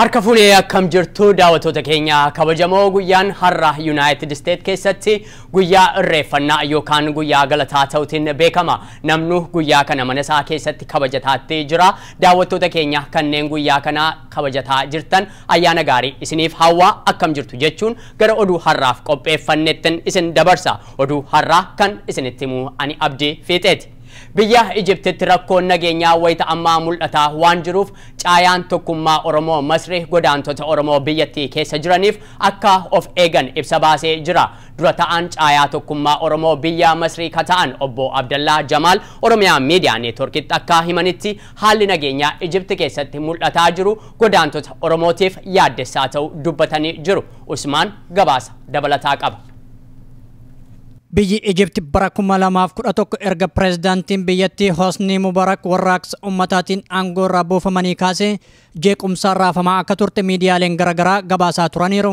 Harka fuudhee akkam jirtu daawwattoota keenya kabajamoo guyyaan har'a yuunaayitid isteet keessatti guyyaa irreeffannaa yookaan guyyaa galataa ta'utiin beekama. Namnu guyyaa kana mana isaa keessatti kabajataatti jira. Daawwattoota keenya kanneen guyyaa kana kabajataa jirtan ayyaana gaarii isiniif hawwaa akkam jirtu jechuun gara oduu har'aaf qopheeffannettin isin dabarsa. Oduu har'aa kan isinitti himuu ani abdii fiixeeti. biyya Ijiptitti rakkoon nageenyaa wayita ammaa mul'ataa waan jiruuf caayaan tokkummaa Oromoo Masree godaantota Oromoo biyyattii keessa jiraniif akka of eegan ibsa baasee jira. Dura ta'an caayaa tokkummaa Oromoo biyya Masrii ka ta'an obbo Abdallaa Jamaal Oromiyaa Miidiyaa Neetworkitti akka himanitti haalli nageenyaa Ijipti keessatti mul'ataa jiru godaantota Oromootiif yaaddessaa ta'u dubbatanii jiru. Usmaan gabaasa dabalataa qaba. biyyi Ijipti bara kuma lamaaf erga pireezidaantiin biyyattii Hosni Mubarak warraaqsa ummataatiin aangoo irraa buufamanii kaase jeequmsaan raafamaa akka turte miidiyaaleen garaagaraa gabaasaa turaniiru.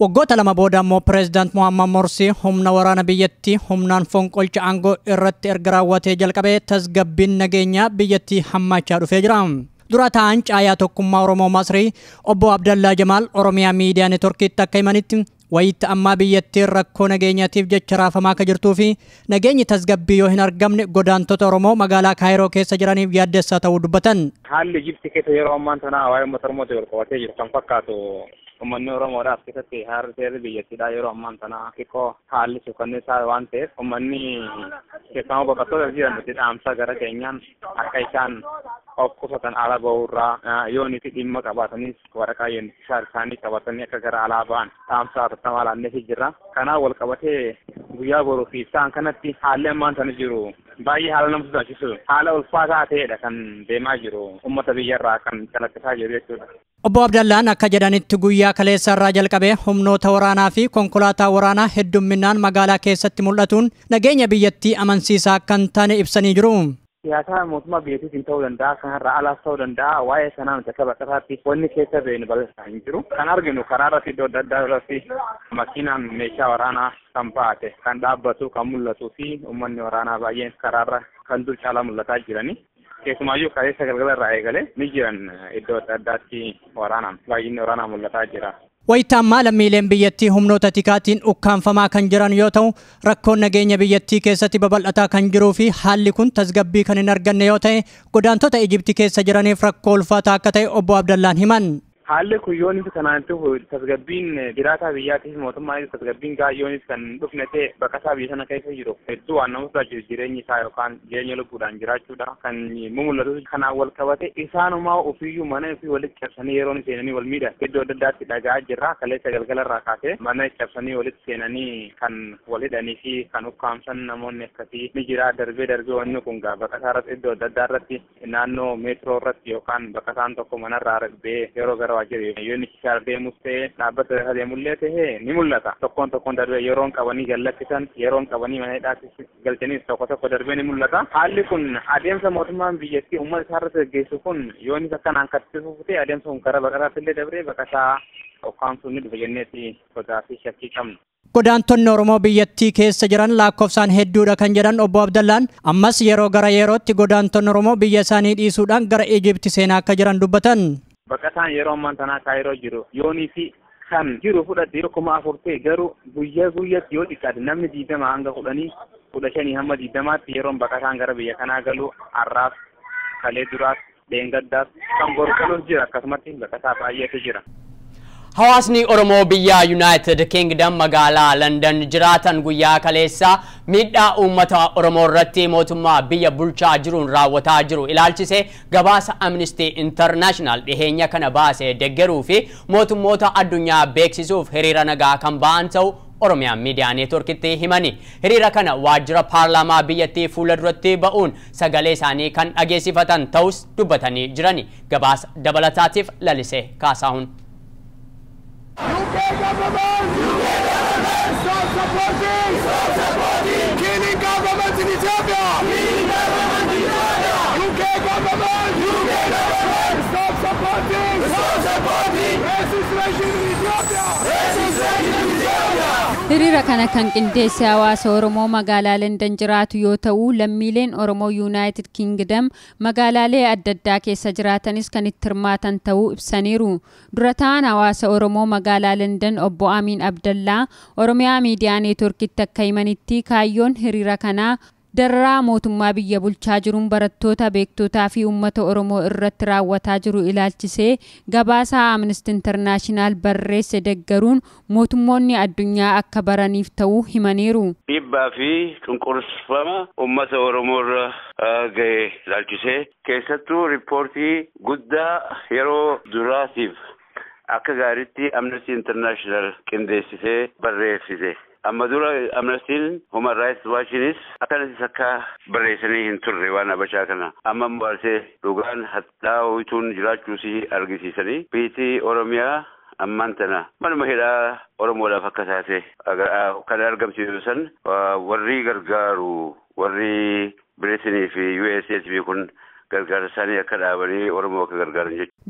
Waggoota lama booda immoo pireezidaant Mohammad Morsi humna waraana biyyattii humnaan fonqolcha aangoo irratti erga raawwatee jalqabee tasgabbiin nageenyaa biyyattii hammaachaa dhufee jira. dura ta'an caayaa tokkummaa Oromoo Masrii obbo Abdallaa Jamaal Oromiyaa Miidiyaa Neetworkiitti akka himanitti wayitti ammaa biyyattiin rakkoo nageenyaatiif jecha raafamaa akka jirtuu fi nageenyi tasgabbii yoo hin argamne godaantota Oromoo magaalaa Kaayiroo keessa jiraniif yaaddessaa ta'uu dubbatan. Haalli jibti keessa yeroo ammaan tana waa'ee uummata Oromootti wal qabatee jiru kan fakkaatu uummanni Oromoodhaaf keessatti haarri seerri biyyattiidha yeroo ammaan tana haalli suukanni isaa waan ta'eef uummanni keessumaa boqottoota jiran nuti dhaamsa gara keenyaan akka isaan ala alaba irraa yoo dhimma qabaatanis waraqaa yeennisaa isaanii qabatanii akka gara alaabaan taamsaa tattamaa jira kanaan wal qabatee guyyaa boruu fi isaan kanatti haalli ammaan jiru baay'ee haala nama sodaachisu haala ulfaataa ta'edha kan deemaa jiru ummata biyyarraa kan calaqqisaa jiru jechuudha. Obbo Abdallaan akka jedhanitti guyyaa kaleessaa irraa jalqabee humnoota waraanaa fi konkolaataa waraanaa hedduminaan magaalaa keessatti mul'atuun nageenya biyyattii amansiisaa kan taane ibsanii jiru. siyaasaa mootummaa biyyatiin ta'uu danda'a kan har'a alaas ta'uu danda'a waa'ee sanaan bakka bakka isaatti wanni keessa beenu bal'isaan hin jiru kan arginu karaa irratti iddoo adda addaa irratti kan baate kan dhaabbatu kan mul'atuu fi uummanni waraanaa baay'een karaarra kan dur caalaa mul'ataa jirani. Keessumaayyuu kareessa galgala irraa eegalee ni jiran iddoo adda addaatti waraanaan baay'inni waraanaa mul'ataa jira. wayitammaa lammiileen biyyattii humnoota tikaatiin ukkaanfamaa kan jiran yoo ta'u rakkoon nageenya biyyattii keessatti babal'ataa kan jiruu fi haalli kun tasgabbii kan hin arganne yoo ta'e godaantota Ijibtii keessa jiraniif rakkoo ulfaataa akka ta'e obbo Abdallaan himan. haalli kun yoonis kanaantu tasgabbiin jiraataa eh, biyyaatis mootummaa tasgabbiin gaa yoonis kan dhufne ta'e bakka biyya sana keessa jiru hedduu waan namus jiru jireenyi isaa yookaan jireenya lubbuudhaan jiraachuudha kan mumulatu kanaan wal qabate isaanumaa ofiiyyuu mana ofii walitti cabsanii yeroon seenanii wal miidha iddoo adda addaatti dhagaa jirra kaleessa galgalarraa kaasee mana cabsanii walitti seenanii kan wal hidhanii fi kan ukkaamsan namoonni akkasii ni jira darbee darbee wanni kun gaa bakka isaa irratti iddoo adda addaa irratti naannoo meetiroo irratti yookaan bakka tokko manarraa waajjiree biyyoonni kitaabee Godaantonni Oromoo biyyattii keessa jiran lakkoofsaan hedduudha kan jedhan obbo Abdallaan ammas yeroo gara yerootti godaantonni Oromoo biyya isaanii dhiisuudhaan gara Ijipti seenaa akka jiran dubbatan. Baqataan yeroo ammaan tanaa yeroo jiru yoonii fi kan jiru fudhate yeroo afurtee garuu guyyaa guyyaatti yoo xiqqaate namni diidama hanga kudhanii kudha shanii hamma diidamaatti yeroon baqataan gara biyya kanaa galu har'aas kalee duraaf dheengaddaas kan gorqanuus jira akkasumatti bakka isaa baay'eetu jira. Hawasni Oromo biyya United Kingdom magala London jiraatan guyyaa kaleessa miidhaa uummata Oromo irratti mootummaa biyya bulchaa jiruun raawwataa jiru ilaalchise gabaasa Amnesty International dhiheenya kana baasee deggeruu fi mootummoota addunyaa beeksisuuf hiriira nagaa kan ba'an ta'u Oromiyaan miidiyaa neetworkitti himani. Hiriira kana waajjira paarlaamaa biyyattii fuula duratti ba'uun sagalee isaanii kan dhageessifatan ta'us dubbatanii jirani. Gabaasa dabalataatiif lalisee kaasaa'uun Não que a hiriira kana kan qindeesse hawaasa oromoo magaalaa landan jiraatu yoo ta'u lammiileen oromoo yuunaayitid kingdam magaalaalee adda addaa keessa jiraatanis kan itti hirmaatan ta'uu ibsaniiru dura ta'an hawaasa oromoo magaalaa landan obbo amiin abdallaa oromiyaa miidiyaa neetworkitti akka himanitti kaayyoon hiriira kanaa darraa mootummaa biyya bulchaa jiruun barattoota beektootaa fi uummata oromoo irratti raawwataa jiru ilaalchisee gabaasaa amnestii intarnaashinaal barreesse daggaruun mootummoonni addunyaa akka baraniif ta'uu himaniiru. dhiibbaa fi cunqursfama uummata oromoo irra ga'e ilaalchisee keessattuu ripoortii guddaa yeroo duraatiif. akka gaariitti amnestii International qindeessisee barreessise. amma dura amnestiin human raayits waachinis akkanas akka barreessanii hin turre waan abashaa kana amma muraasee dhugaan hadhaa'uutuun jiraachuusii argisiisanii biitii oromiyaa ammaan tana manuma hidhaa oromoodhaaf akka taatee. kan argamsiisu san warri gargaaru warri bireesinii fi USASB kun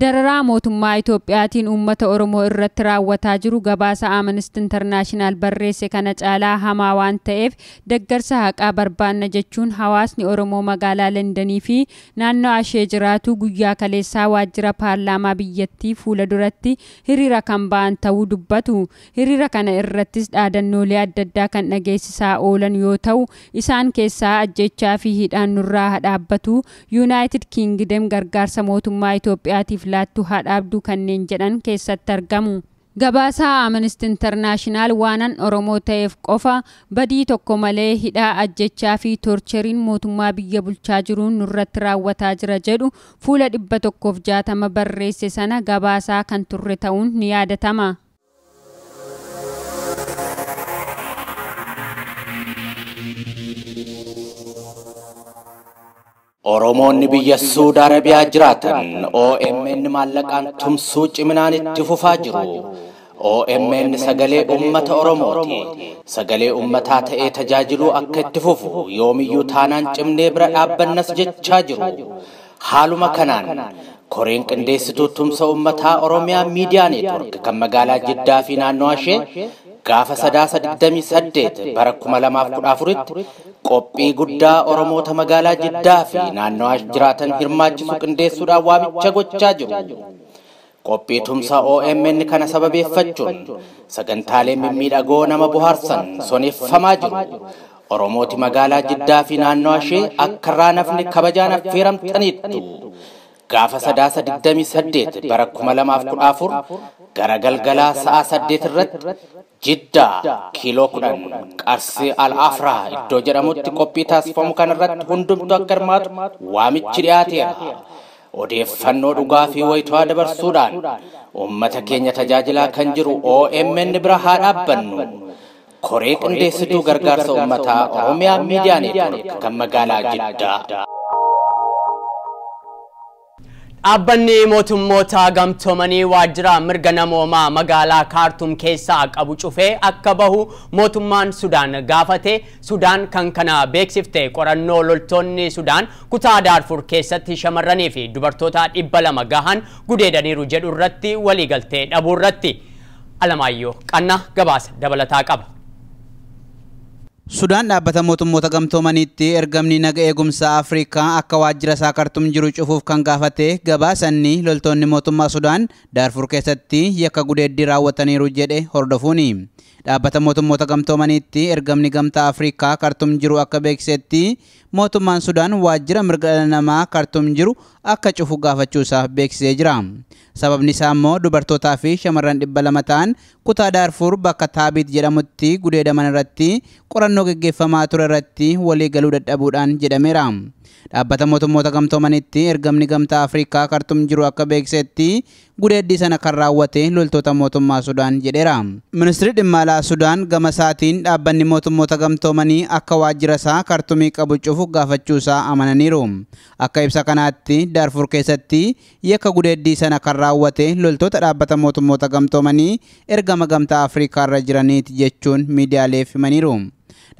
dararaa mootummaa itoophiyaatiin uummata oromoo irratti raawwataa jiru gabaasa amanist intarnaashinaal barreesse kana caalaa hamaa waan ta'eef daggarsa haqaa barbaanna jechuun hawaasni oromoo magaalaa lendanii fi naannoo ashee jiraatu guyyaa kaleessaa waajjira paarlaamaa biyyattii fuula duratti hiriira kan ba'an ta'uu dubbatu hiriira kana irrattis dhaadannoolee adda addaa kan dhageessisaa oolan yoo ta'u isaan keessaa ajjechaa fi hidhaan nurraa dhaabbatu Yuunaayitid Kiingidem gargaarsa mootummaa Itoophiyaatiif laattu haadhaabduu kanneen jedhan keessatti argamu. Gabaasaa Amnesty International waanan Oromoo ta'eef qofa badii tokko malee hidhaa ajjechaa fi toorcheriin mootummaa biyya bulchaa jiruun nurratti raawwataa jira jedhu fuula dhibba tokkoof jaatama barreesse sana gabaasaa kan turre ta'uun ni yaadatama. ኦሮሞን ብየ ሱድ አረቢያ ጅራተን ኦኤምኤን ማለቃን ቱምሱ ጭምናን ትፉፋ ጅሩ ኦኤምኤን ሰገሌ ኡመተ ኦሮሞቲ ሰገሌ ኡመታ ተኤ ተጃጅሉ አከ ዮምዩ ታናን ጭምኔ ብረ አበነስ ጀቻ ጅሩ ሃሉ መከናን ኮሬን ቅንዴ ስቱቱም ሰው መታ ኦሮሚያ ሚዲያ ኔትወርክ ከመጋላ ጅዳ ፊና ጋፈ ሰዳ ሰድደሚ ሰዴት በረኩመ ለማፍ ኩዳፉሪት ቆጲ ጉዳ ኦሮሞ ተመጋላ ጅዳ ናነዋሽ ጅራተን ሂርማችሱ ቅንዴ ሱዳ ዋብቸ ጎቻ ጅሩ ቆጲ ቱምሳ ኦኤምን ከነ ሰበብ የፈቹን ነመ ቡሃርሰን ሶኔ ጅሩ ኦሮሞቲ መጋላ ጅዳ ፊ ናነዋሽ አከራ ነፍኒ gaafa sadaa sadaasa saddeet bara kuma lamaaf kudha afur gara galgalaa sa'a saddeet irratti jiddaa kiiloo kudhan qarsi al-afraa iddoo jedhamutti qophii taasifamu kan irratti hundumtu akka hirmaatu waamichi dhiyaateera. odeeffannoo dhugaa fi wayitawaa dabarsuudhaan uummata keenya tajaajilaa kan jiru OMN bira haa dhaabbannu. Koree qindeessituu gargaarsa uummataa Oromiyaa Miidiyaa Neetwork kan magaalaa Jiddaa. Dhaabbanni mootummoota gamtoomanii waajjira mirga namoomaa magaalaa kaartuum keessaa qabu cufee akka bahu mootummaan Sudaan gaafate. Sudaan kan kana beeksifte qorannoo loltoonni Sudaan kutaa Daarfur keessatti shamarranii fi dubartoota dhibba lama gahan gudeedaniiru jedhu irratti waliigaltee dhabuu irratti Alamaayyoo Qannaa gabaasa dabalataa qaba. Sudan dhaabbata mootummoota gamtoomaniitti ergamni naga eegumsaa Afrikaa akka waajjira isaa kartum jiru cufuuf kan gaafate gabaasanni loltoonni mootummaa Sudan Darfur keessatti yakka gudeeddii raawwataniiru jedhe hordofuuni dhaabbata mootummoota gamtoomaniitti ergamni gamtaa afrika kartum jiru akka beeksetti mootummaan sudaan waajjira wajra dhala nama kartum jiru akka cufu gaafachuusaaf beeksisee jira sababni isaa immoo dubartootaa fi shamarran dhibba lama ta'an kutaa daarfuur bakka taabiit jedhamutti gudeedaman irratti qorannoo gaggeeffamaa ture irratti walii galuu dadhabuudhaan jedhameera. dhaabbata mootummoota gamtoomanitti ergamni gamtaa afrika kartum jiru akka beeksetti gudeeddii sana kan raawwate loltoota mootummaa sudaan jedheera. ministirri dhimma sudaan gamasaatiin dhaabbanni mootummoota gamtoomanii akka waajjira isaa kartumii qabu cufu gaafachuu isaa amananiiru. Akka ibsa kanaatti Daarfur keessatti yakka gudeeddii sana kan raawwate loltoota dhaabbata mootummoota gamtoomanii ergama gamtaa Afriikaarra jiraniiti jechuun miidiyaaleef himaniiru.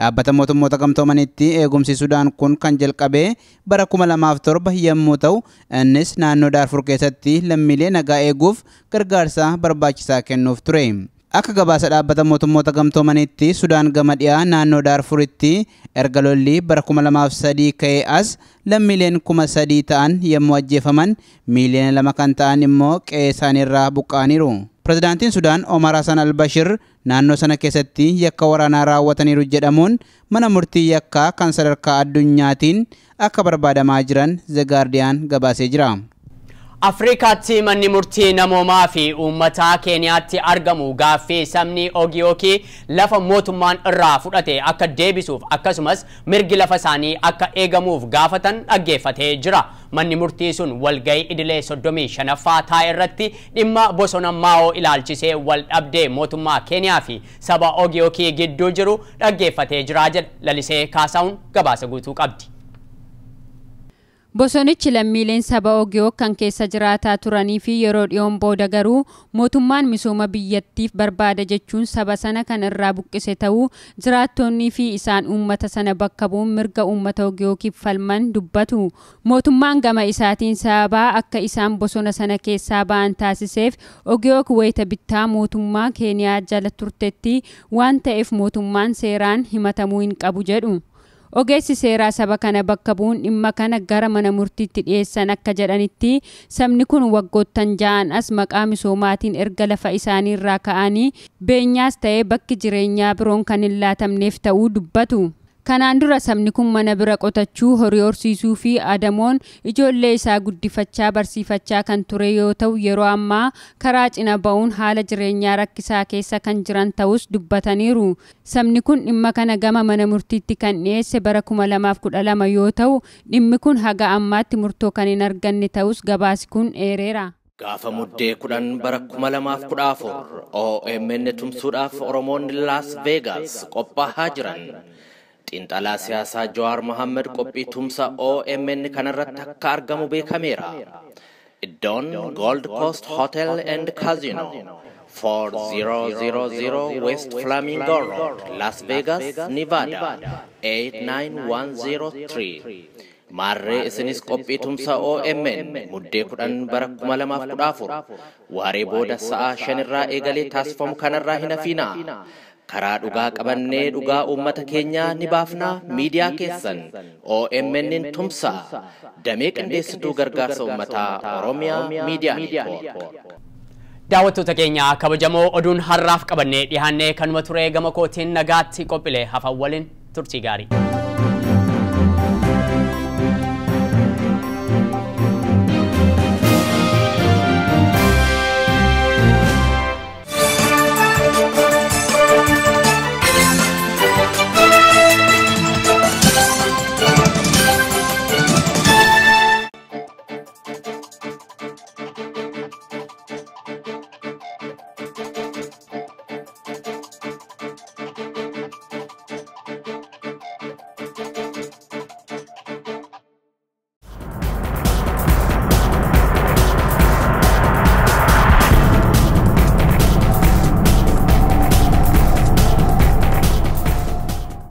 Dhaabbata mootummoota gamtoomanitti eegumsi Sudaan kun kan jalqabee bara 2007 yommuu ta'u, innis naannoo Daarfur keessatti lammiilee nagaa eeguuf gargaarsa barbaachisaa kennuuf ture. Akka gabaasa dhaabbata mootummoota gamtoomaniitti Sudaan gama dhiyaa naannoo Daarfuritti erga lolli bara 2003 ka'ee as lammiileen 3,000 ta'an yommuu ajjeefaman miiliyoona lama kan ta'an immoo qe'ee isaaniirraa buqqaaniiru. Pireezidaantiin Sudaan Omar Hassan al-Bashir naannoo sana keessatti yakka waraanaa raawwataniiru jedhamuun mana murtii yakkaa kan sadarkaa addunyaatiin akka barbaadamaa jiran The Guardian gabaasee jira. Afrikaatti manni murtii namoomaa fi uummata Keeniyaatti argamu gaaffii sabni ogii lafa mootummaan irraa fudhate akka deebisuuf akkasumas mirgi lafa isaanii akka eegamuuf gaafatan dhaggeeffatee jira. Manni murtii sun walgahii idilee 35ffaa taa'e irratti dhimma bosona Maoo ilaalchisee wal dhabdee mootummaa Keeniyaa fi saba ogii gidduu jiru dhaggeeffatee jira jedha lalisee kaasa'uun gabaasa guutuu qabdi. Bosonichi lammiileen saba Ogiyoo kan keessa jiraataa turanii fi yeroo dhiyoon booda garuu mootummaan misooma biyyattiif barbaada jechuun saba sana kan irraa buqqise ta'uu jiraattoonnii fi isaan uummata sana bakka bu'uun mirga uummata Ogiyookiif falman dubbatu. Mootummaan gama isaatiin sabaa akka isaan bosona sana keessaa ba'an taasiseef Ogiyook wayita bittaa mootummaa Keeniyaa jala turtetti waan ta'eef mootummaan seeraan himatamuu hin qabu jedhu. ogeessi seeraa saba kana bakka bu'uun dhimma kana gara mana murtiitti dhiyeessan akka jedhanitti sabni kun waggoottan ja'an as maqaa misoomaatiin erga lafa isaanii irraa ka'anii beenyaas ta'ee bakki jireenyaa biroon kan hin laatamneef ta'uu dubbatu. kanaan dura sabni kun mana bira qotachuu horii horsiisuu fi adamoon ijoollee isaa guddifachaa barsiifachaa kan ture yoo ta'u yeroo ammaa karaa cina ba'uun haala jireenyaa rakkisaa keessa kan jiran ta'us dubbataniiru sabni kun dhimma kana gama mana murtiitti kan dhiyeesse bara 2012 yoo ta'u dhimmi kun haga ammaatti murtoo kan hin arganne ta'us gabaasi kun dheereera. Gaafa muddee kudhan bara OMN tumsuudhaaf Oromoonni las vegas qophaa'aa jiran. Xiinxalaa siyaasaa Jawaar Mohaammed qophii tumsa OMN kanarratti akka argamu beekameera. Iddoon Gold Coast Hotel and Casino 4000 West Flamingo Road, Las Vegas, Nevada 89103. Maarree isinis qophii tumsa OMN muddee kudhan bara kuma lamaaf kudhaafuu, afur waaree booda sa'aa shanirraa eegalee taasifamu kanarraa hin hafiina. karaa dhugaa qabannee dhugaa uummata keenyaa ni baafnaa miidiyaa keessan OMN tumsa tumsaa damee qindeessituu gargaarsa uummataa Oromiyaa miidiyaa neetwoork. Daawwattoota keenya kabajamoo oduun harraaf qabannee dhihaannee kanuma turee gama kootiin nagaatti qophiilee hafan waliin turtii gaarii.